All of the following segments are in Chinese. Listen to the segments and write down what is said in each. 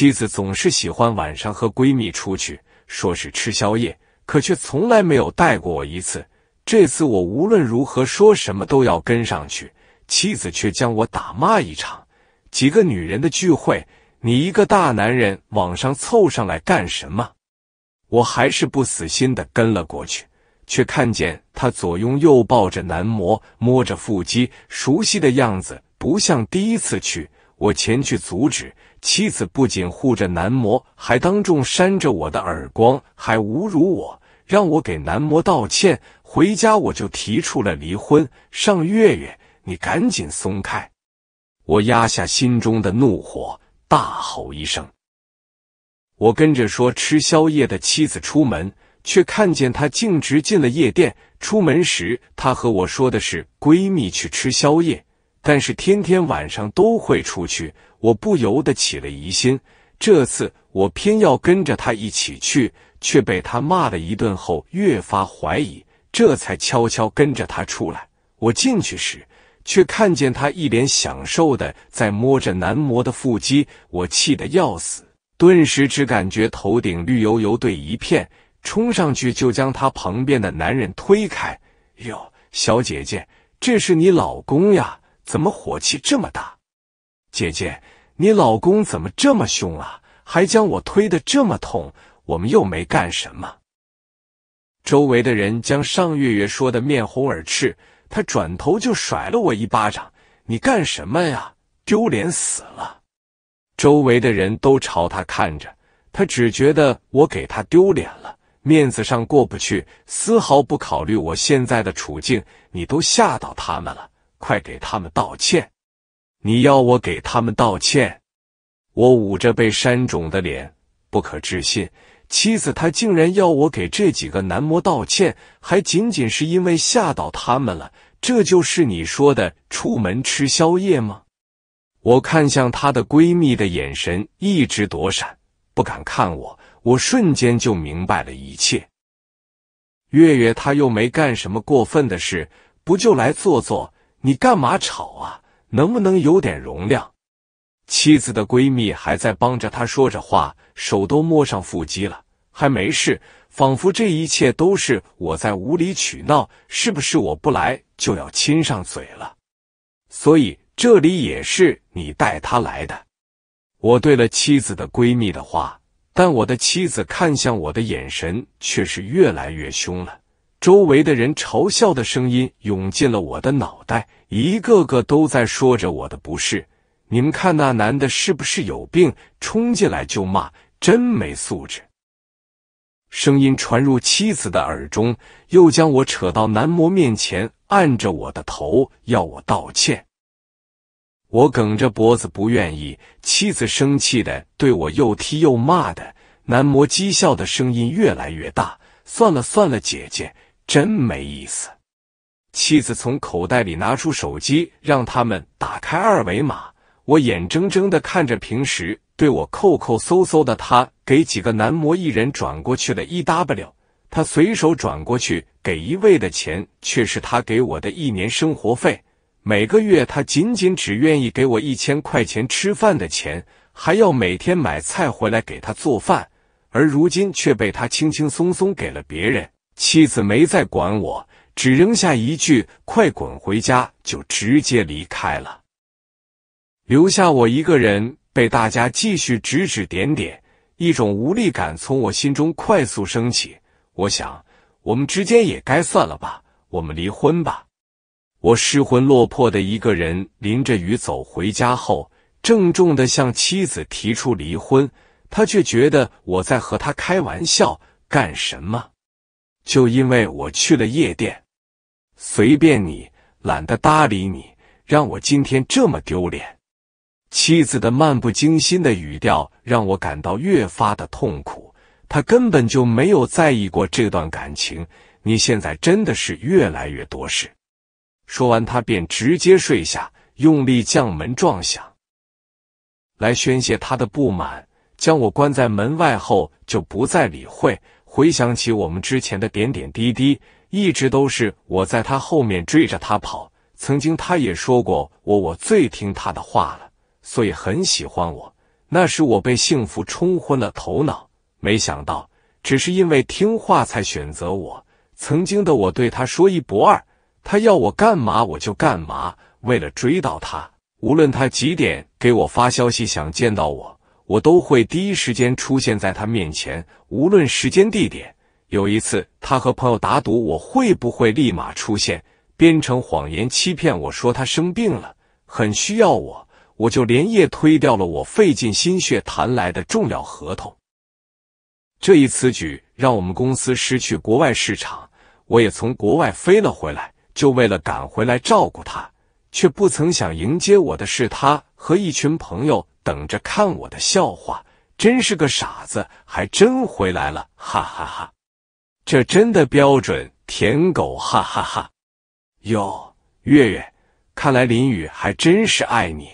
妻子总是喜欢晚上和闺蜜出去，说是吃宵夜，可却从来没有带过我一次。这次我无论如何说什么都要跟上去，妻子却将我打骂一场。几个女人的聚会，你一个大男人往上凑上来干什么？我还是不死心的跟了过去，却看见他左拥右抱着男模，摸着腹肌，熟悉的样子不像第一次去。我前去阻止。妻子不仅护着男模，还当众扇着我的耳光，还侮辱我，让我给男模道歉。回家我就提出了离婚。尚月月，你赶紧松开！我压下心中的怒火，大吼一声。我跟着说吃宵夜的妻子出门，却看见她径直进了夜店。出门时，她和我说的是闺蜜去吃宵夜。但是天天晚上都会出去，我不由得起了疑心。这次我偏要跟着他一起去，却被他骂了一顿后越发怀疑，这才悄悄跟着他出来。我进去时，却看见他一脸享受的在摸着男模的腹肌，我气得要死，顿时只感觉头顶绿油油对一片，冲上去就将他旁边的男人推开。哟，小姐姐，这是你老公呀？怎么火气这么大？姐姐，你老公怎么这么凶啊？还将我推得这么痛，我们又没干什么。周围的人将尚月月说的面红耳赤，他转头就甩了我一巴掌。你干什么呀？丢脸死了！周围的人都朝他看着，他只觉得我给他丢脸了，面子上过不去，丝毫不考虑我现在的处境。你都吓到他们了。快给他们道歉！你要我给他们道歉？我捂着被扇肿的脸，不可置信。妻子她竟然要我给这几个男模道歉，还仅仅是因为吓到他们了？这就是你说的出门吃宵夜吗？我看向她的闺蜜的眼神一直躲闪，不敢看我。我瞬间就明白了一切。月月她又没干什么过分的事，不就来坐坐？你干嘛吵啊？能不能有点容量？妻子的闺蜜还在帮着她说着话，手都摸上腹肌了，还没事，仿佛这一切都是我在无理取闹，是不是？我不来就要亲上嘴了，所以这里也是你带他来的。我对了妻子的闺蜜的话，但我的妻子看向我的眼神却是越来越凶了。周围的人嘲笑的声音涌进了我的脑袋，一个个都在说着我的不是。你们看那男的是不是有病？冲进来就骂，真没素质。声音传入妻子的耳中，又将我扯到男模面前，按着我的头要我道歉。我梗着脖子不愿意，妻子生气的对我又踢又骂的。男模讥笑的声音越来越大。算了算了，姐姐。真没意思。妻子从口袋里拿出手机，让他们打开二维码。我眼睁睁的看着平时对我扣扣搜搜的他，给几个男模艺人转过去了一 w。他随手转过去给一位的钱，却是他给我的一年生活费。每个月他仅仅只愿意给我一千块钱吃饭的钱，还要每天买菜回来给他做饭，而如今却被他轻轻松松给了别人。妻子没再管我，只扔下一句“快滚回家”，就直接离开了，留下我一个人被大家继续指指点点。一种无力感从我心中快速升起。我想，我们之间也该算了吧，我们离婚吧。我失魂落魄的一个人，淋着雨走回家后，郑重的向妻子提出离婚，他却觉得我在和他开玩笑，干什么？就因为我去了夜店，随便你，懒得搭理你，让我今天这么丢脸。妻子的漫不经心的语调让我感到越发的痛苦。他根本就没有在意过这段感情。你现在真的是越来越多事。说完，他便直接睡下，用力将门撞响，来宣泄他的不满，将我关在门外后就不再理会。回想起我们之前的点点滴滴，一直都是我在他后面追着他跑。曾经他也说过我，我最听他的话了，所以很喜欢我。那时我被幸福冲昏了头脑，没想到只是因为听话才选择我。曾经的我对他说一不二，他要我干嘛我就干嘛。为了追到他，无论他几点给我发消息，想见到我。我都会第一时间出现在他面前，无论时间地点。有一次，他和朋友打赌我会不会立马出现，编成谎言欺骗我说他生病了，很需要我，我就连夜推掉了我费尽心血谈来的重要合同。这一此举让我们公司失去国外市场，我也从国外飞了回来，就为了赶回来照顾他，却不曾想迎接我的是他和一群朋友。等着看我的笑话，真是个傻子，还真回来了，哈哈哈！这真的标准舔狗，哈哈哈！哟，月月，看来林雨还真是爱你。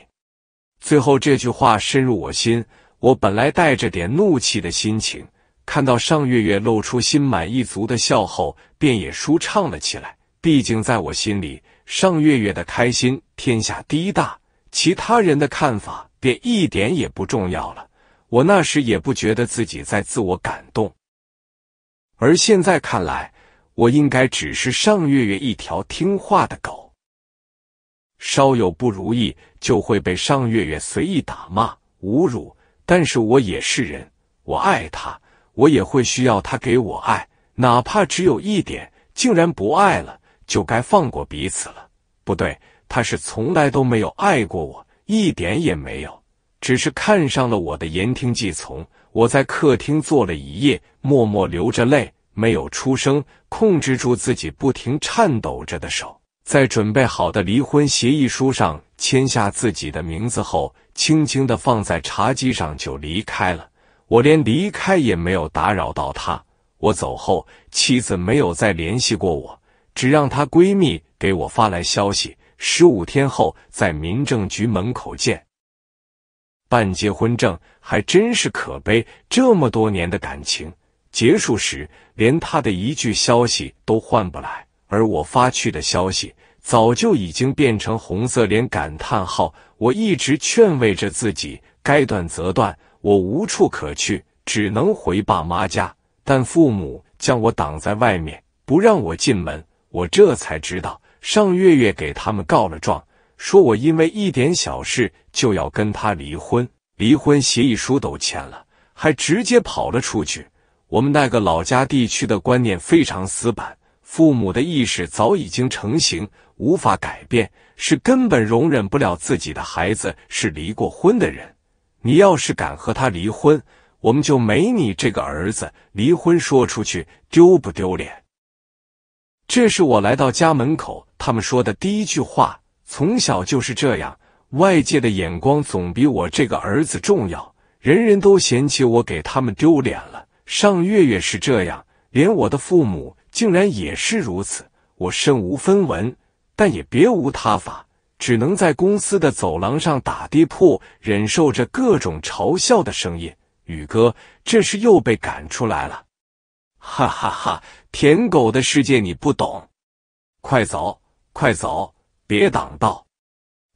最后这句话深入我心，我本来带着点怒气的心情，看到尚月月露出心满意足的笑后，便也舒畅了起来。毕竟在我心里，尚月月的开心天下第一大，其他人的看法。便一点也不重要了。我那时也不觉得自己在自我感动，而现在看来，我应该只是尚月月一条听话的狗，稍有不如意就会被尚月月随意打骂、侮辱。但是我也是人，我爱他，我也会需要他给我爱，哪怕只有一点。竟然不爱了，就该放过彼此了。不对，他是从来都没有爱过我。一点也没有，只是看上了我的言听计从。我在客厅坐了一夜，默默流着泪，没有出声，控制住自己不停颤抖着的手，在准备好的离婚协议书上签下自己的名字后，轻轻的放在茶几上就离开了。我连离开也没有打扰到他。我走后，妻子没有再联系过我，只让她闺蜜给我发来消息。十五天后，在民政局门口见。办结婚证还真是可悲，这么多年的感情结束时，连他的一句消息都换不来，而我发去的消息早就已经变成红色，连感叹号。我一直劝慰着自己，该断则断。我无处可去，只能回爸妈家，但父母将我挡在外面，不让我进门。我这才知道。上月月给他们告了状，说我因为一点小事就要跟他离婚，离婚协议书都签了，还直接跑了出去。我们那个老家地区的观念非常死板，父母的意识早已经成型，无法改变，是根本容忍不了自己的孩子是离过婚的人。你要是敢和他离婚，我们就没你这个儿子。离婚说出去丢不丢脸？这是我来到家门口。他们说的第一句话，从小就是这样。外界的眼光总比我这个儿子重要，人人都嫌弃我给他们丢脸了。上月月是这样，连我的父母竟然也是如此。我身无分文，但也别无他法，只能在公司的走廊上打地铺，忍受着各种嘲笑的声音。宇哥，这是又被赶出来了！哈哈哈，舔狗的世界你不懂，快走！快走，别挡道！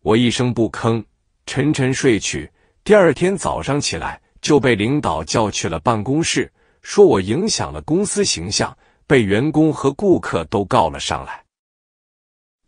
我一声不吭，沉沉睡去。第二天早上起来，就被领导叫去了办公室，说我影响了公司形象，被员工和顾客都告了上来，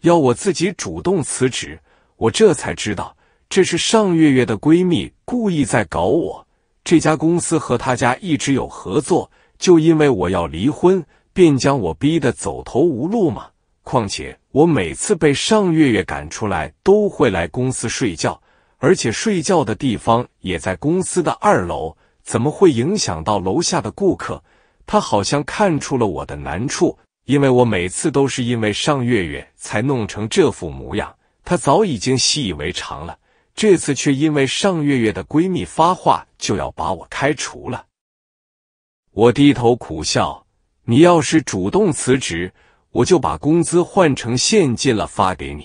要我自己主动辞职。我这才知道，这是上月月的闺蜜故意在搞我。这家公司和她家一直有合作，就因为我要离婚，便将我逼得走投无路嘛。况且。我每次被尚月月赶出来，都会来公司睡觉，而且睡觉的地方也在公司的二楼，怎么会影响到楼下的顾客？她好像看出了我的难处，因为我每次都是因为尚月月才弄成这副模样，她早已经习以为常了。这次却因为尚月月的闺蜜发话，就要把我开除了。我低头苦笑，你要是主动辞职。我就把工资换成现金了发给你，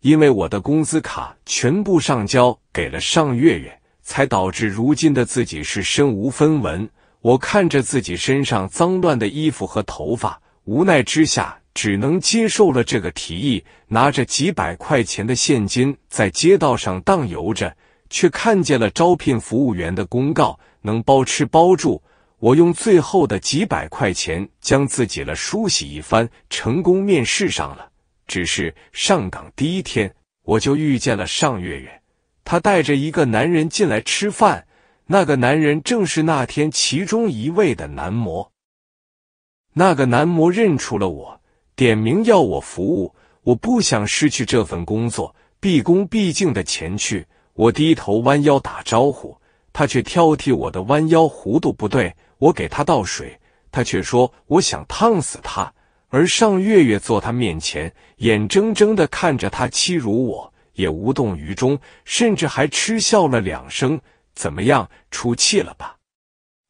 因为我的工资卡全部上交给了尚月月，才导致如今的自己是身无分文。我看着自己身上脏乱的衣服和头发，无奈之下只能接受了这个提议，拿着几百块钱的现金在街道上荡游着，却看见了招聘服务员的公告，能包吃包住。我用最后的几百块钱将自己了梳洗一番，成功面试上了。只是上岗第一天，我就遇见了尚月月，她带着一个男人进来吃饭，那个男人正是那天其中一位的男模。那个男模认出了我，点名要我服务。我不想失去这份工作，毕恭毕敬的前去。我低头弯腰打招呼，他却挑剔我的弯腰弧度不对。我给他倒水，他却说我想烫死他。而尚月月坐他面前，眼睁睁的看着他欺辱我，也无动于衷，甚至还嗤笑了两声。怎么样，出气了吧？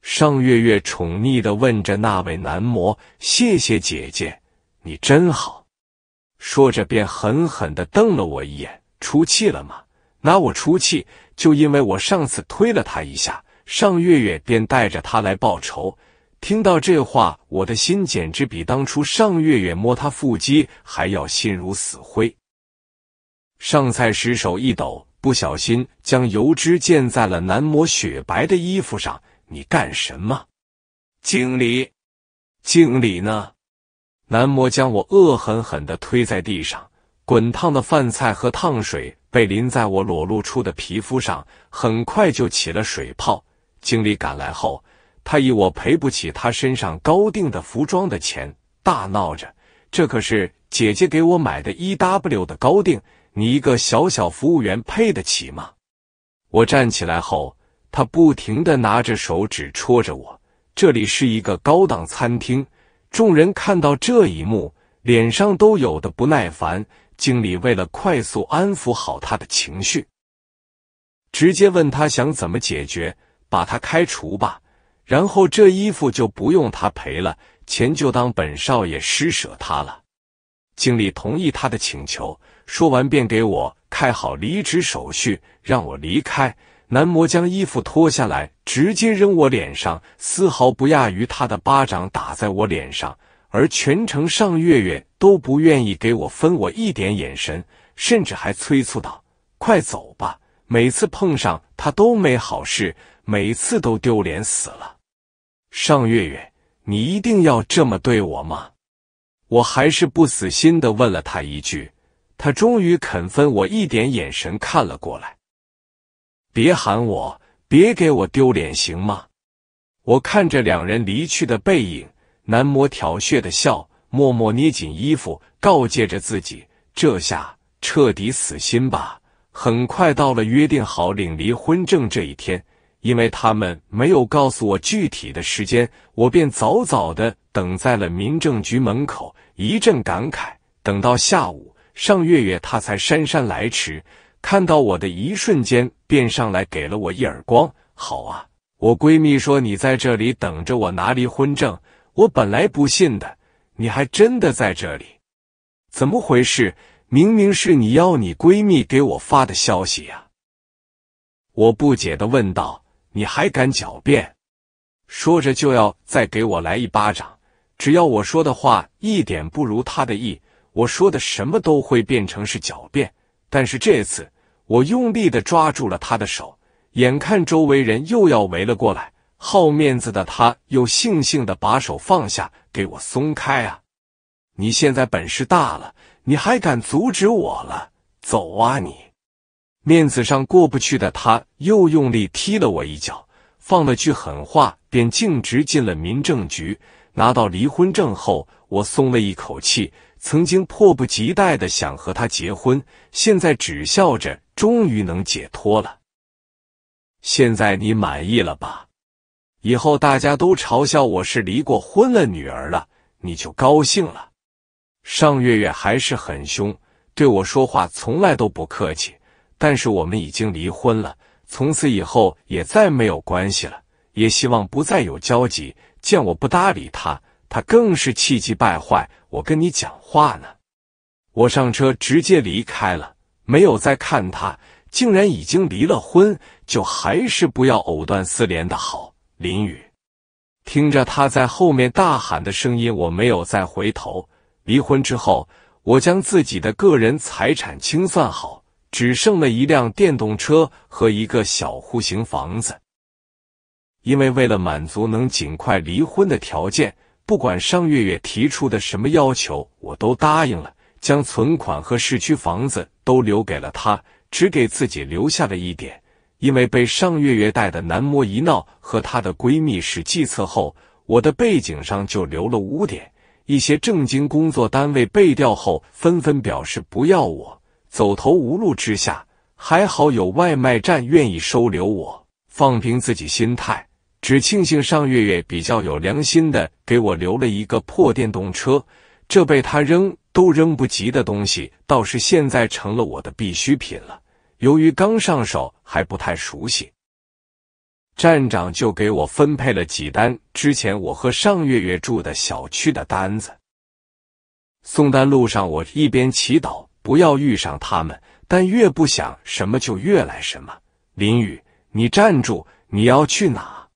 尚月月宠溺的问着那位男模：“谢谢姐姐，你真好。”说着便狠狠的瞪了我一眼：“出气了吗？拿我出气？就因为我上次推了他一下。”尚月月便带着他来报仇。听到这话，我的心简直比当初尚月月摸他腹肌还要心如死灰。上菜时手一抖，不小心将油脂溅在了男模雪白的衣服上。你干什么？经理？经理呢？男模将我恶狠狠的推在地上，滚烫的饭菜和烫水被淋在我裸露出的皮肤上，很快就起了水泡。经理赶来后，他以我赔不起他身上高定的服装的钱大闹着，这可是姐姐给我买的一 w 的高定，你一个小小服务员配得起吗？我站起来后，他不停的拿着手指戳着我。这里是一个高档餐厅，众人看到这一幕，脸上都有的不耐烦。经理为了快速安抚好他的情绪，直接问他想怎么解决。把他开除吧，然后这衣服就不用他赔了，钱就当本少爷施舍他了。经理同意他的请求，说完便给我开好离职手续，让我离开。男模将衣服脱下来，直接扔我脸上，丝毫不亚于他的巴掌打在我脸上。而全程尚月月都不愿意给我分我一点眼神，甚至还催促道：“快走吧，每次碰上他都没好事。”每次都丢脸死了，尚月月，你一定要这么对我吗？我还是不死心的问了他一句，他终于肯分我一点眼神看了过来。别喊我，别给我丢脸，行吗？我看着两人离去的背影，男模挑衅的笑，默默捏紧衣服，告诫着自己，这下彻底死心吧。很快到了约定好领离婚证这一天。因为他们没有告诉我具体的时间，我便早早的等在了民政局门口，一阵感慨。等到下午，尚月月她才姗姗来迟，看到我的一瞬间，便上来给了我一耳光。好啊，我闺蜜说你在这里等着我拿离婚证，我本来不信的，你还真的在这里？怎么回事？明明是你要你闺蜜给我发的消息呀！我不解的问道。你还敢狡辩？说着就要再给我来一巴掌。只要我说的话一点不如他的意，我说的什么都会变成是狡辩。但是这次，我用力的抓住了他的手，眼看周围人又要围了过来，好面子的他又悻悻的把手放下，给我松开啊！你现在本事大了，你还敢阻止我了？走啊你！面子上过不去的他，又用力踢了我一脚，放了句狠话，便径直进了民政局。拿到离婚证后，我松了一口气。曾经迫不及待的想和他结婚，现在只笑着，终于能解脱了。现在你满意了吧？以后大家都嘲笑我是离过婚了、女儿了，你就高兴了。尚月月还是很凶，对我说话从来都不客气。但是我们已经离婚了，从此以后也再没有关系了，也希望不再有交集。见我不搭理他，他更是气急败坏。我跟你讲话呢，我上车直接离开了，没有再看他。竟然已经离了婚，就还是不要藕断丝连的好。林雨，听着他在后面大喊的声音，我没有再回头。离婚之后，我将自己的个人财产清算好。只剩了一辆电动车和一个小户型房子，因为为了满足能尽快离婚的条件，不管尚月月提出的什么要求，我都答应了，将存款和市区房子都留给了她，只给自己留下了一点。因为被尚月月带的男模一闹和她的闺蜜使计策后，我的背景上就留了污点，一些正经工作单位被调后，纷纷表示不要我。走投无路之下，还好有外卖站愿意收留我，放平自己心态。只庆幸上月月比较有良心的给我留了一个破电动车，这被他扔都扔不及的东西，倒是现在成了我的必需品了。由于刚上手还不太熟悉，站长就给我分配了几单，之前我和上月月住的小区的单子。送单路上，我一边祈祷。不要遇上他们，但越不想什么就越来什么。林雨，你站住！你要去哪？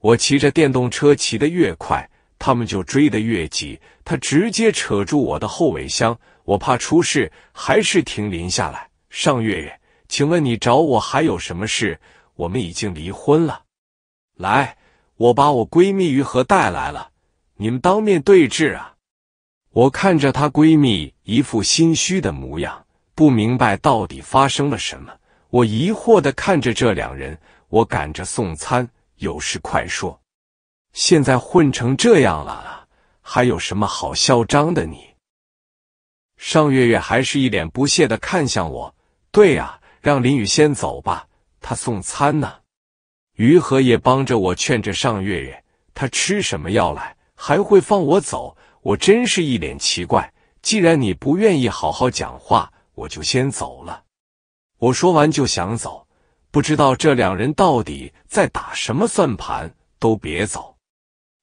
我骑着电动车骑得越快，他们就追得越急。他直接扯住我的后尾箱，我怕出事，还是停临下来。尚月月，请问你找我还有什么事？我们已经离婚了。来，我把我闺蜜于和带来了，你们当面对质啊！我看着她闺蜜一副心虚的模样，不明白到底发生了什么。我疑惑的看着这两人，我赶着送餐，有事快说。现在混成这样了，还有什么好嚣张的？你，尚月月还是一脸不屑的看向我。对呀，让林雨先走吧，他送餐呢。于和也帮着我劝着尚月月，他吃什么药来，还会放我走？我真是一脸奇怪，既然你不愿意好好讲话，我就先走了。我说完就想走，不知道这两人到底在打什么算盘，都别走。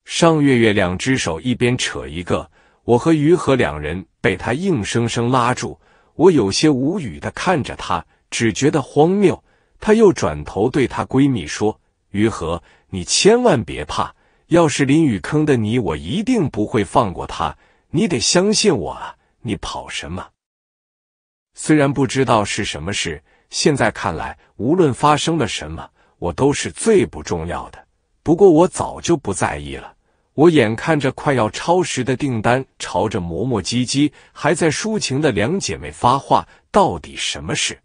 尚月月两只手一边扯一个，我和于和两人被他硬生生拉住，我有些无语的看着他，只觉得荒谬。他又转头对她闺蜜说：“于和，你千万别怕。”要是林雨坑的你，我一定不会放过他。你得相信我啊！你跑什么？虽然不知道是什么事，现在看来，无论发生了什么，我都是最不重要的。不过我早就不在意了。我眼看着快要超时的订单，朝着磨磨唧唧还在抒情的两姐妹发话：“到底什么事？”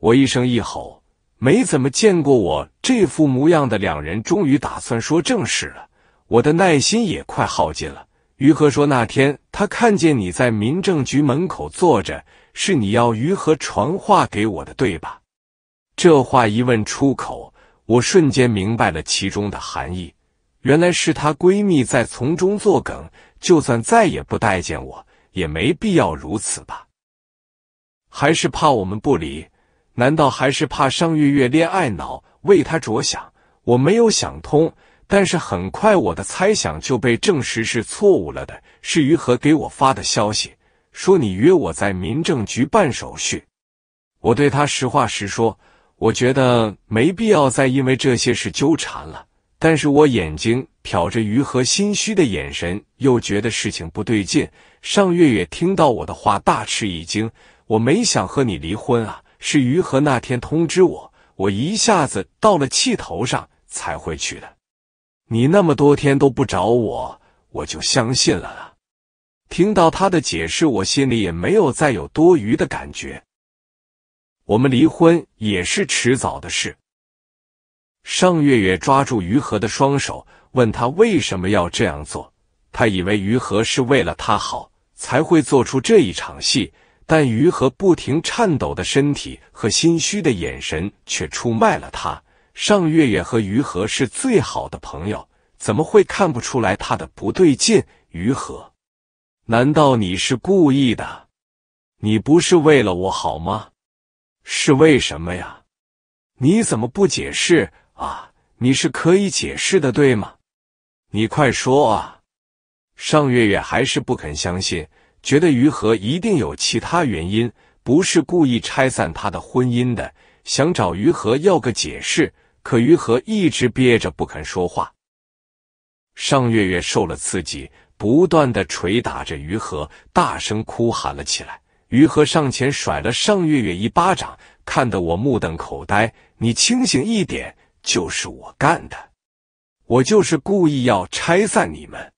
我一声一吼。没怎么见过我这副模样的两人，终于打算说正事了。我的耐心也快耗尽了。于和说：“那天他看见你在民政局门口坐着，是你要于和传话给我的，对吧？”这话一问出口，我瞬间明白了其中的含义。原来是她闺蜜在从中作梗。就算再也不待见我，也没必要如此吧？还是怕我们不理？难道还是怕尚月月恋爱脑？为他着想，我没有想通。但是很快，我的猜想就被证实是错误了的。是于和给我发的消息，说你约我在民政局办手续。我对他实话实说，我觉得没必要再因为这些事纠缠了。但是我眼睛瞟着于和心虚的眼神，又觉得事情不对劲。尚月月听到我的话，大吃一惊。我没想和你离婚啊。是于和那天通知我，我一下子到了气头上才会去的。你那么多天都不找我，我就相信了。听到他的解释，我心里也没有再有多余的感觉。我们离婚也是迟早的事。尚月月抓住于和的双手，问他为什么要这样做。他以为于和是为了他好才会做出这一场戏。但于和不停颤抖的身体和心虚的眼神却出卖了他。尚月月和于和是最好的朋友，怎么会看不出来他的不对劲？于和，难道你是故意的？你不是为了我好吗？是为什么呀？你怎么不解释啊？你是可以解释的，对吗？你快说啊！尚月月还是不肯相信。觉得于和一定有其他原因，不是故意拆散他的婚姻的，想找于和要个解释，可于和一直憋着不肯说话。尚月月受了刺激，不断的捶打着于和，大声哭喊了起来。于和上前甩了尚月月一巴掌，看得我目瞪口呆。你清醒一点，就是我干的，我就是故意要拆散你们。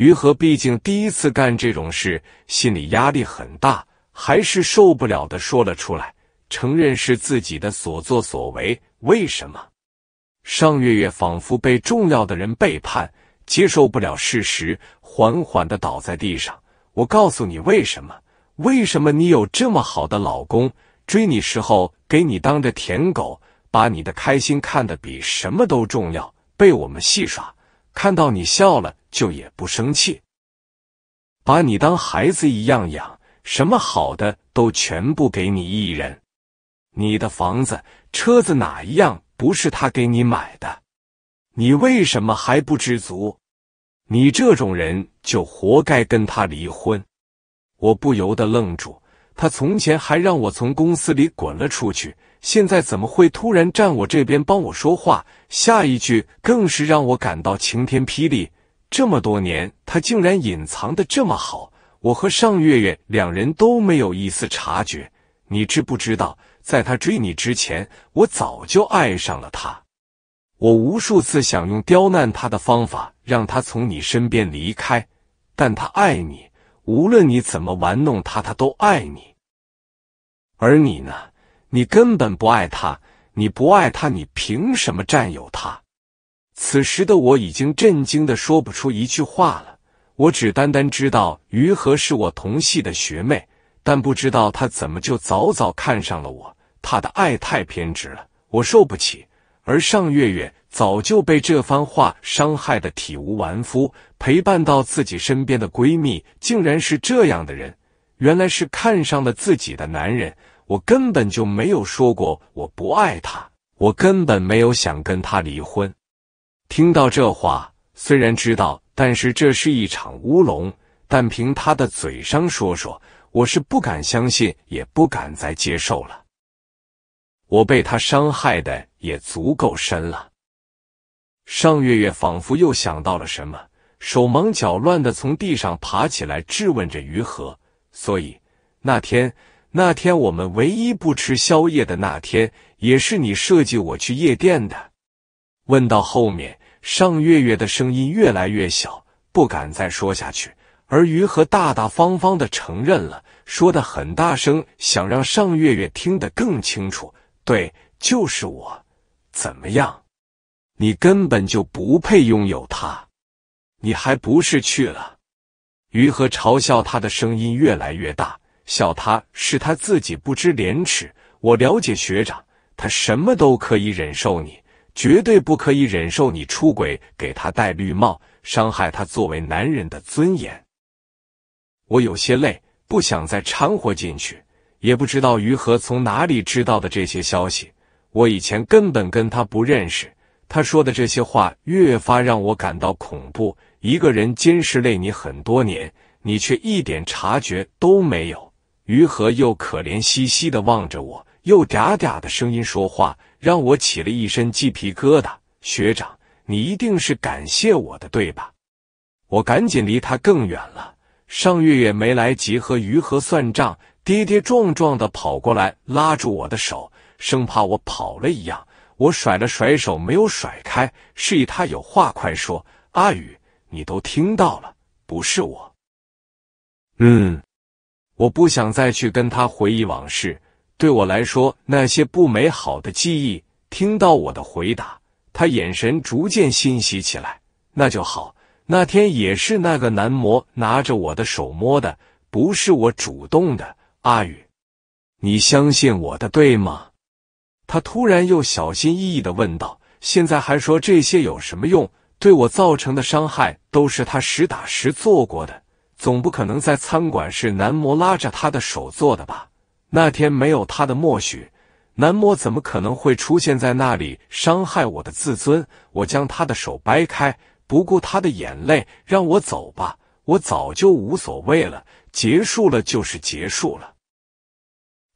于和毕竟第一次干这种事，心理压力很大，还是受不了的，说了出来，承认是自己的所作所为。为什么？尚月月仿佛被重要的人背叛，接受不了事实，缓缓的倒在地上。我告诉你，为什么？为什么你有这么好的老公，追你时候给你当着舔狗，把你的开心看得比什么都重要，被我们戏耍，看到你笑了。就也不生气，把你当孩子一样养，什么好的都全部给你一人。你的房子、车子哪一样不是他给你买的？你为什么还不知足？你这种人就活该跟他离婚！我不由得愣住。他从前还让我从公司里滚了出去，现在怎么会突然站我这边帮我说话？下一句更是让我感到晴天霹雳。这么多年，他竟然隐藏的这么好，我和尚月月两人都没有一丝察觉。你知不知道，在他追你之前，我早就爱上了他。我无数次想用刁难他的方法，让他从你身边离开，但他爱你，无论你怎么玩弄他，他都爱你。而你呢？你根本不爱他，你不爱他，你凭什么占有他？此时的我已经震惊的说不出一句话了，我只单单知道于和是我同系的学妹，但不知道她怎么就早早看上了我，她的爱太偏执了，我受不起。而尚月月早就被这番话伤害的体无完肤，陪伴到自己身边的闺蜜竟然是这样的人，原来是看上了自己的男人，我根本就没有说过我不爱他，我根本没有想跟他离婚。听到这话，虽然知道，但是这是一场乌龙。但凭他的嘴上说说，我是不敢相信，也不敢再接受了。我被他伤害的也足够深了。尚月月仿佛又想到了什么，手忙脚乱的从地上爬起来，质问着于和：“所以那天，那天我们唯一不吃宵夜的那天，也是你设计我去夜店的？”问到后面。尚月月的声音越来越小，不敢再说下去。而于和大大方方的承认了，说的很大声，想让尚月月听得更清楚。对，就是我。怎么样？你根本就不配拥有他，你还不是去了？于和嘲笑他的声音越来越大，笑他是他自己不知廉耻。我了解学长，他什么都可以忍受你。绝对不可以忍受你出轨，给他戴绿帽，伤害他作为男人的尊严。我有些累，不想再掺和进去，也不知道于和从哪里知道的这些消息。我以前根本跟他不认识，他说的这些话越发让我感到恐怖。一个人监视累你很多年，你却一点察觉都没有。于和又可怜兮兮的望着我。又嗲嗲的声音说话，让我起了一身鸡皮疙瘩。学长，你一定是感谢我的，对吧？我赶紧离他更远了。尚月月没来及和于和算账，跌跌撞撞的跑过来，拉住我的手，生怕我跑了一样。我甩了甩手，没有甩开，示意他有话快说。阿宇，你都听到了，不是我。嗯，我不想再去跟他回忆往事。对我来说，那些不美好的记忆。听到我的回答，他眼神逐渐欣喜起来。那就好，那天也是那个男模拿着我的手摸的，不是我主动的。阿宇，你相信我的，对吗？他突然又小心翼翼的问道。现在还说这些有什么用？对我造成的伤害都是他实打实做过的，总不可能在餐馆是男模拉着他的手做的吧？那天没有他的默许，男模怎么可能会出现在那里伤害我的自尊？我将他的手掰开，不顾他的眼泪，让我走吧。我早就无所谓了，结束了就是结束了。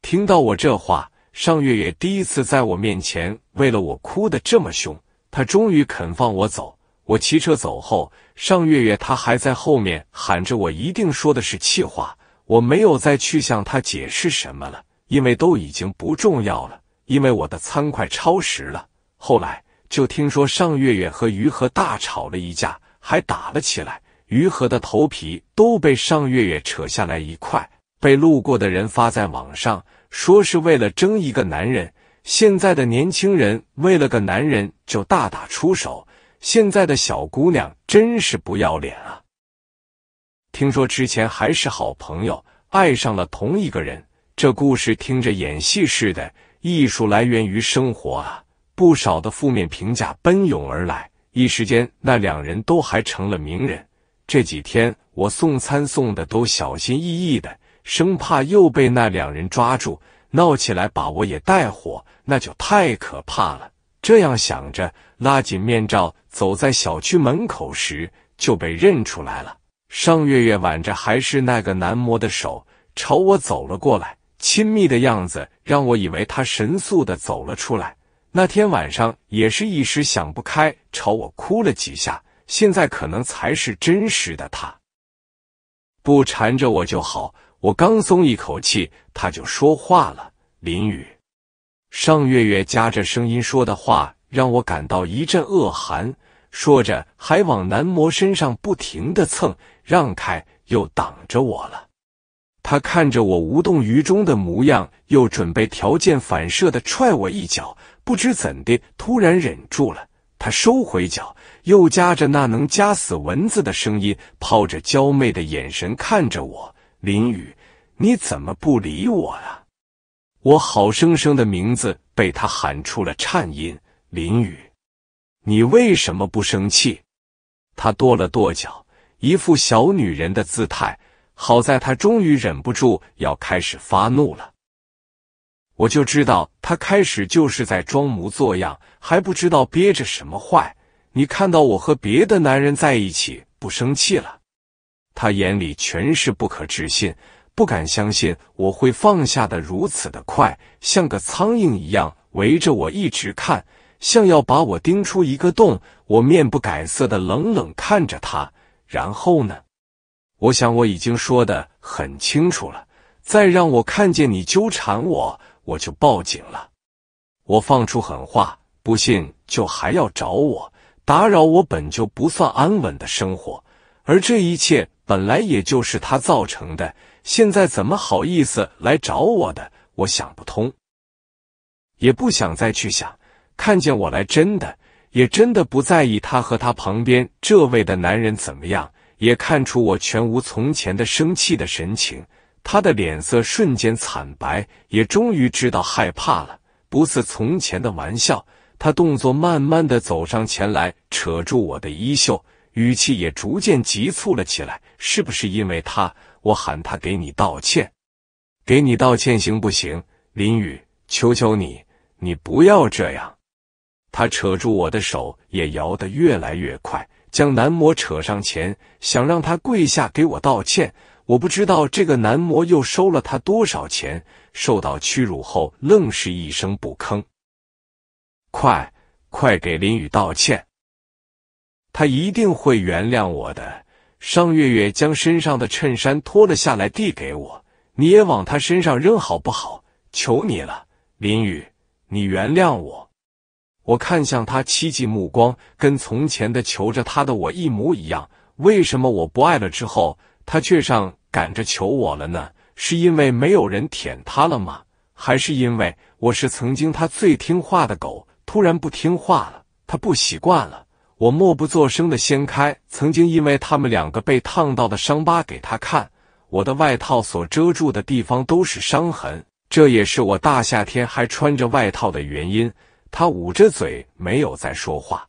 听到我这话，尚月月第一次在我面前为了我哭得这么凶，他终于肯放我走。我骑车走后，尚月月他还在后面喊着我，一定说的是气话。我没有再去向他解释什么了，因为都已经不重要了。因为我的餐快超时了。后来就听说尚月月和于和大吵了一架，还打了起来，于和的头皮都被尚月月扯下来一块，被路过的人发在网上，说是为了争一个男人。现在的年轻人为了个男人就大打出手，现在的小姑娘真是不要脸啊！听说之前还是好朋友，爱上了同一个人，这故事听着演戏似的。艺术来源于生活啊！不少的负面评价奔涌而来，一时间那两人都还成了名人。这几天我送餐送的都小心翼翼的，生怕又被那两人抓住闹起来，把我也带火，那就太可怕了。这样想着，拉紧面罩走在小区门口时，就被认出来了。尚月月挽着还是那个男模的手朝我走了过来，亲密的样子让我以为他神速的走了出来。那天晚上也是一时想不开，朝我哭了几下。现在可能才是真实的他，不缠着我就好。我刚松一口气，他就说话了：“林雨，尚月月夹着声音说的话让我感到一阵恶寒。”说着还往男模身上不停的蹭。让开！又挡着我了。他看着我无动于衷的模样，又准备条件反射的踹我一脚，不知怎的，突然忍住了。他收回脚，又夹着那能夹死蚊子的声音，泡着娇媚的眼神看着我：“林雨，你怎么不理我啊？”我好生生的名字被他喊出了颤音：“林雨，你为什么不生气？”他跺了跺脚。一副小女人的姿态，好在她终于忍不住要开始发怒了。我就知道她开始就是在装模作样，还不知道憋着什么坏。你看到我和别的男人在一起不生气了？她眼里全是不可置信，不敢相信我会放下的如此的快，像个苍蝇一样围着我一直看，像要把我盯出一个洞。我面不改色的冷冷看着他。然后呢？我想我已经说的很清楚了，再让我看见你纠缠我，我就报警了。我放出狠话，不信就还要找我，打扰我本就不算安稳的生活，而这一切本来也就是他造成的，现在怎么好意思来找我的？我想不通，也不想再去想，看见我来真的。也真的不在意他和他旁边这位的男人怎么样，也看出我全无从前的生气的神情，他的脸色瞬间惨白，也终于知道害怕了，不似从前的玩笑。他动作慢慢的走上前来，扯住我的衣袖，语气也逐渐急促了起来。是不是因为他？我喊他给你道歉，给你道歉行不行？林雨，求求你，你不要这样。他扯住我的手，也摇得越来越快，将男模扯上前，想让他跪下给我道歉。我不知道这个男模又收了他多少钱，受到屈辱后愣是一声不吭。快，快给林雨道歉，他一定会原谅我的。商月月将身上的衬衫脱了下来，递给我：“你也往他身上扔好不好？求你了，林雨，你原谅我。”我看向他，期冀目光跟从前的求着他的我一模一样。为什么我不爱了之后，他却上赶着求我了呢？是因为没有人舔他了吗？还是因为我是曾经他最听话的狗，突然不听话了，他不习惯了？我默不作声的掀开曾经因为他们两个被烫到的伤疤给他看，我的外套所遮住的地方都是伤痕，这也是我大夏天还穿着外套的原因。他捂着嘴，没有再说话，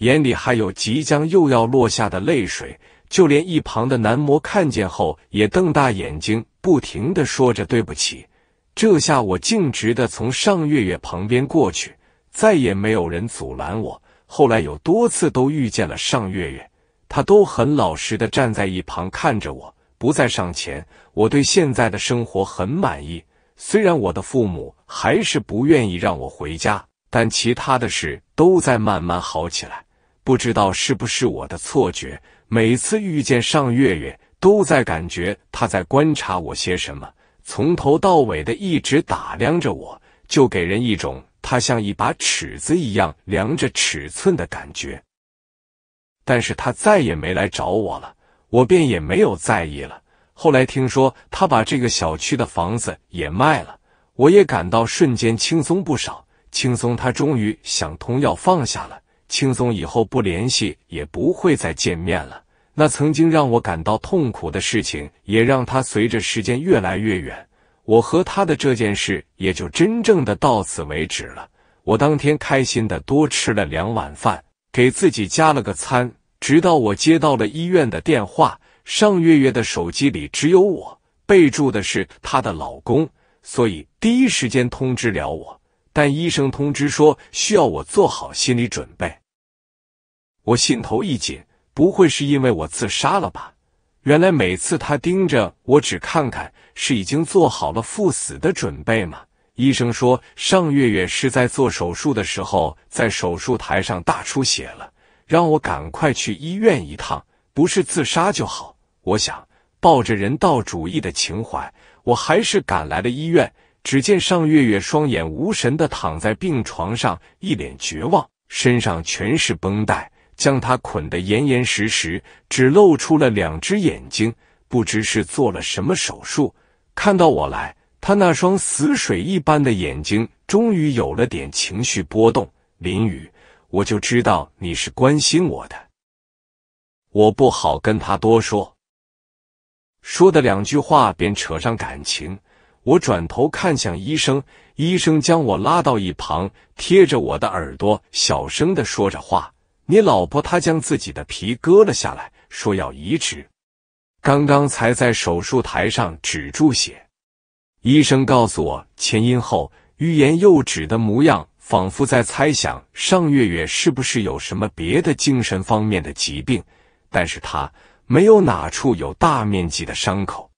眼里还有即将又要落下的泪水。就连一旁的男模看见后，也瞪大眼睛，不停的说着对不起。这下我径直的从尚月月旁边过去，再也没有人阻拦我。后来有多次都遇见了尚月月，他都很老实的站在一旁看着我，不再上前。我对现在的生活很满意。虽然我的父母还是不愿意让我回家，但其他的事都在慢慢好起来。不知道是不是我的错觉，每次遇见尚月月，都在感觉他在观察我些什么，从头到尾的一直打量着我，就给人一种他像一把尺子一样量着尺寸的感觉。但是他再也没来找我了，我便也没有在意了。后来听说他把这个小区的房子也卖了，我也感到瞬间轻松不少。轻松，他终于想通要放下了。轻松，以后不联系也不会再见面了。那曾经让我感到痛苦的事情，也让他随着时间越来越远。我和他的这件事也就真正的到此为止了。我当天开心的多吃了两碗饭，给自己加了个餐，直到我接到了医院的电话。尚月月的手机里只有我，备注的是她的老公，所以第一时间通知了我。但医生通知说需要我做好心理准备，我心头一紧，不会是因为我自杀了吧？原来每次他盯着我只看看，是已经做好了赴死的准备吗？医生说尚月月是在做手术的时候在手术台上大出血了，让我赶快去医院一趟，不是自杀就好。我想抱着人道主义的情怀，我还是赶来了医院。只见尚月月双眼无神的躺在病床上，一脸绝望，身上全是绷带，将他捆得严严实实，只露出了两只眼睛。不知是做了什么手术，看到我来，他那双死水一般的眼睛终于有了点情绪波动。林雨，我就知道你是关心我的，我不好跟他多说。说的两句话便扯上感情，我转头看向医生，医生将我拉到一旁，贴着我的耳朵小声的说着话：“你老婆她将自己的皮割了下来，说要移植。刚刚才在手术台上止住血。”医生告诉我前因后，欲言又止的模样，仿佛在猜想上月月是不是有什么别的精神方面的疾病，但是他。没有哪处有大面积的伤口，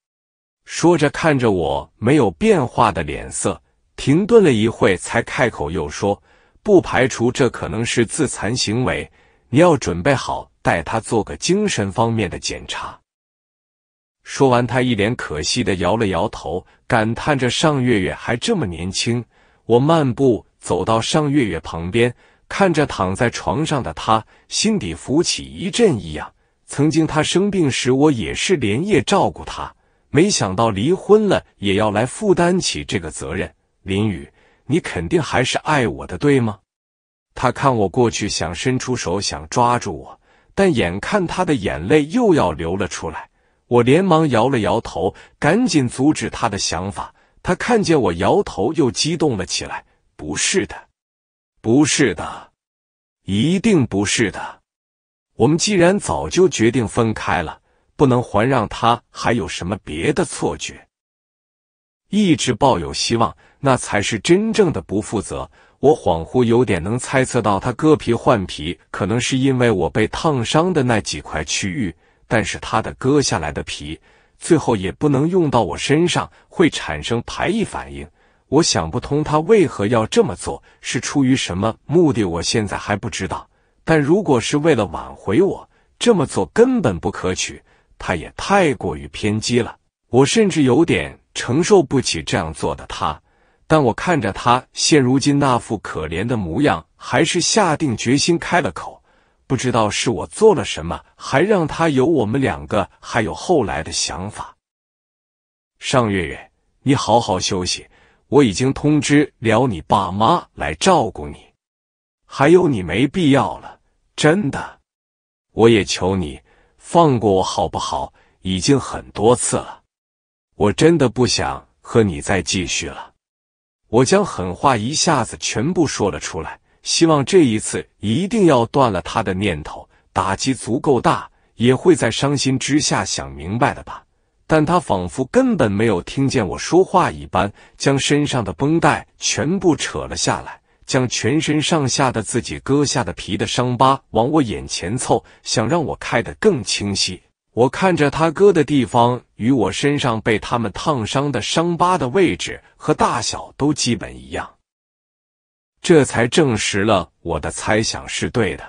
说着看着我没有变化的脸色，停顿了一会，才开口又说：“不排除这可能是自残行为，你要准备好带他做个精神方面的检查。”说完，他一脸可惜的摇了摇头，感叹着：“尚月月还这么年轻。”我漫步走到尚月月旁边，看着躺在床上的他，心底浮起一阵异样。曾经他生病时，我也是连夜照顾他。没想到离婚了也要来负担起这个责任。林雨，你肯定还是爱我的，对吗？他看我过去，想伸出手想抓住我，但眼看他的眼泪又要流了出来，我连忙摇了摇头，赶紧阻止他的想法。他看见我摇头，又激动了起来：“不是的，不是的，一定不是的。”我们既然早就决定分开了，不能还让他还有什么别的错觉，一直抱有希望，那才是真正的不负责。我恍惚有点能猜测到他割皮换皮，可能是因为我被烫伤的那几块区域，但是他的割下来的皮，最后也不能用到我身上，会产生排异反应。我想不通他为何要这么做，是出于什么目的？我现在还不知道。但如果是为了挽回我，这么做根本不可取。他也太过于偏激了，我甚至有点承受不起这样做的他。但我看着他现如今那副可怜的模样，还是下定决心开了口。不知道是我做了什么，还让他有我们两个，还有后来的想法。尚月月，你好好休息。我已经通知了你爸妈来照顾你。还有，你没必要了，真的。我也求你放过我，好不好？已经很多次了，我真的不想和你再继续了。我将狠话一下子全部说了出来，希望这一次一定要断了他的念头，打击足够大，也会在伤心之下想明白的吧。但他仿佛根本没有听见我说话一般，将身上的绷带全部扯了下来。将全身上下的自己割下的皮的伤疤往我眼前凑，想让我看得更清晰。我看着他割的地方与我身上被他们烫伤的伤疤的位置和大小都基本一样，这才证实了我的猜想是对的。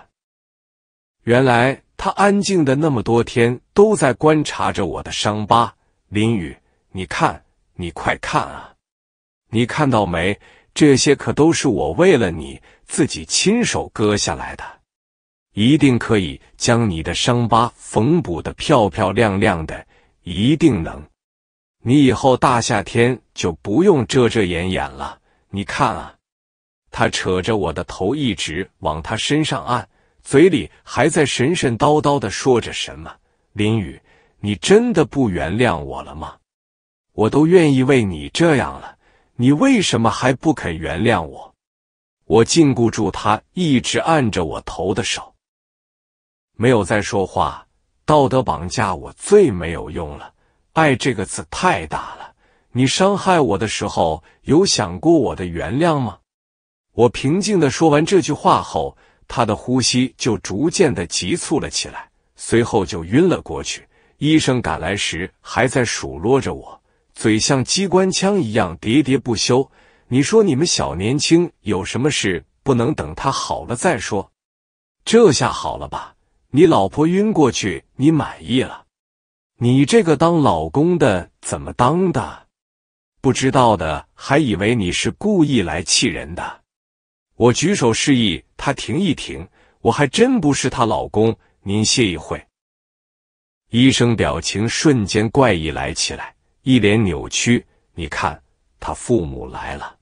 原来他安静的那么多天都在观察着我的伤疤。林雨，你看，你快看啊，你看到没？这些可都是我为了你自己亲手割下来的，一定可以将你的伤疤缝补的漂漂亮亮的，一定能。你以后大夏天就不用遮遮掩掩了。你看啊，他扯着我的头一直往他身上按，嘴里还在神神叨叨的说着什么。林雨，你真的不原谅我了吗？我都愿意为你这样了。你为什么还不肯原谅我？我禁锢住他一直按着我头的手，没有再说话。道德绑架我最没有用了。爱这个字太大了。你伤害我的时候，有想过我的原谅吗？我平静的说完这句话后，他的呼吸就逐渐的急促了起来，随后就晕了过去。医生赶来时，还在数落着我。嘴像机关枪一样喋喋不休。你说你们小年轻有什么事不能等他好了再说？这下好了吧？你老婆晕过去，你满意了？你这个当老公的怎么当的？不知道的还以为你是故意来气人的。我举手示意他停一停，我还真不是他老公。您歇一会。医生表情瞬间怪异来起来。一脸扭曲，你看他父母来了，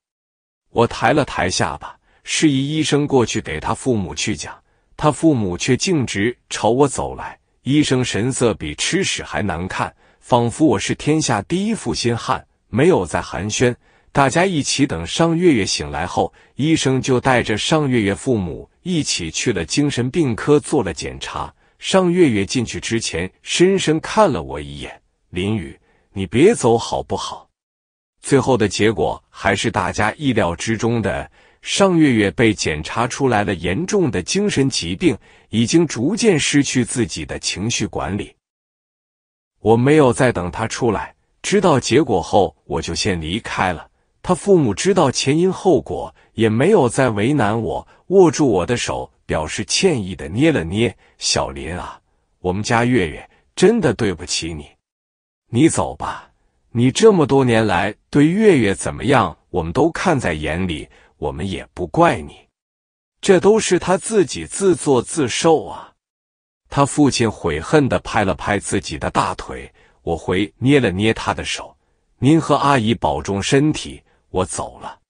我抬了抬下巴，示意医生过去给他父母去讲。他父母却径直朝我走来，医生神色比吃屎还难看，仿佛我是天下第一负心汉。没有在寒暄，大家一起等尚月月醒来后，医生就带着尚月月父母一起去了精神病科做了检查。尚月月进去之前，深深看了我一眼，林雨。你别走好不好？最后的结果还是大家意料之中的，尚月月被检查出来了严重的精神疾病，已经逐渐失去自己的情绪管理。我没有再等他出来，知道结果后我就先离开了。他父母知道前因后果，也没有再为难我，握住我的手，表示歉意的捏了捏。小林啊，我们家月月真的对不起你。你走吧，你这么多年来对月月怎么样，我们都看在眼里，我们也不怪你，这都是他自己自作自受啊。他父亲悔恨地拍了拍自己的大腿，我回捏了捏他的手，您和阿姨保重身体，我走了。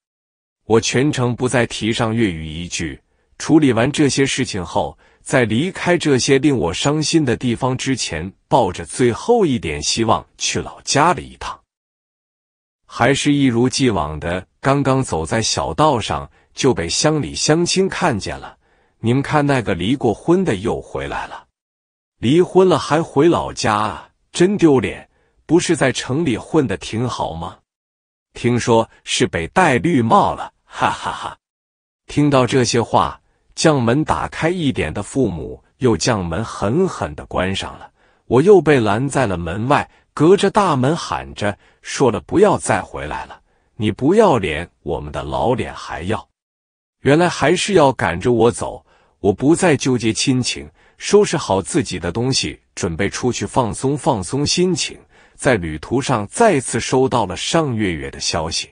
我全程不再提上月语一句，处理完这些事情后。在离开这些令我伤心的地方之前，抱着最后一点希望去老家里一趟。还是一如既往的，刚刚走在小道上就被乡里乡亲看见了。你们看，那个离过婚的又回来了，离婚了还回老家啊，真丢脸！不是在城里混的挺好吗？听说是被戴绿帽了，哈哈哈！听到这些话。将门打开一点的父母，又将门狠狠的关上了。我又被拦在了门外，隔着大门喊着：“说了不要再回来了，你不要脸，我们的老脸还要。”原来还是要赶着我走。我不再纠结亲情，收拾好自己的东西，准备出去放松放松心情。在旅途上，再次收到了尚月月的消息，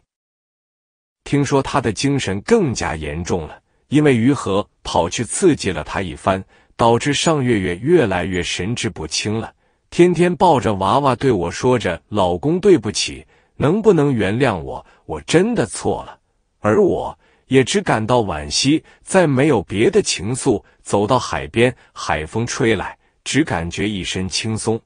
听说他的精神更加严重了。因为于和跑去刺激了他一番，导致尚月月越来越神志不清了。天天抱着娃娃对我说着：“老公，对不起，能不能原谅我？我真的错了。”而我也只感到惋惜，再没有别的情愫。走到海边，海风吹来，只感觉一身轻松。